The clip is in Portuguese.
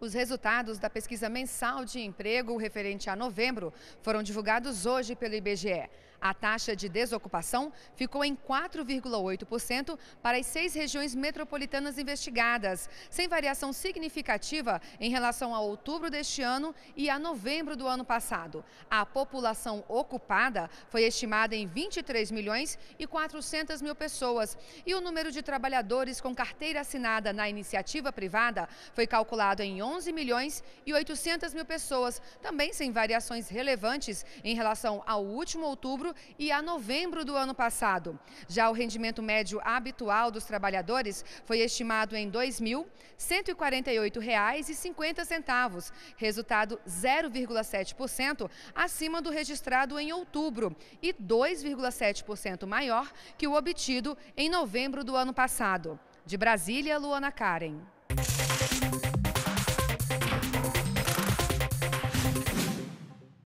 Os resultados da pesquisa mensal de emprego referente a novembro foram divulgados hoje pelo IBGE. A taxa de desocupação ficou em 4,8% para as seis regiões metropolitanas investigadas, sem variação significativa em relação a outubro deste ano e a novembro do ano passado. A população ocupada foi estimada em 23 milhões e 400 mil pessoas e o número de trabalhadores com carteira assinada na iniciativa privada foi calculado em 11 milhões e 800 mil pessoas, também sem variações relevantes em relação ao último outubro outubro e a novembro do ano passado. Já o rendimento médio habitual dos trabalhadores foi estimado em R$ 2.148,50, resultado 0,7% acima do registrado em outubro e 2,7% maior que o obtido em novembro do ano passado. De Brasília, Luana Karen.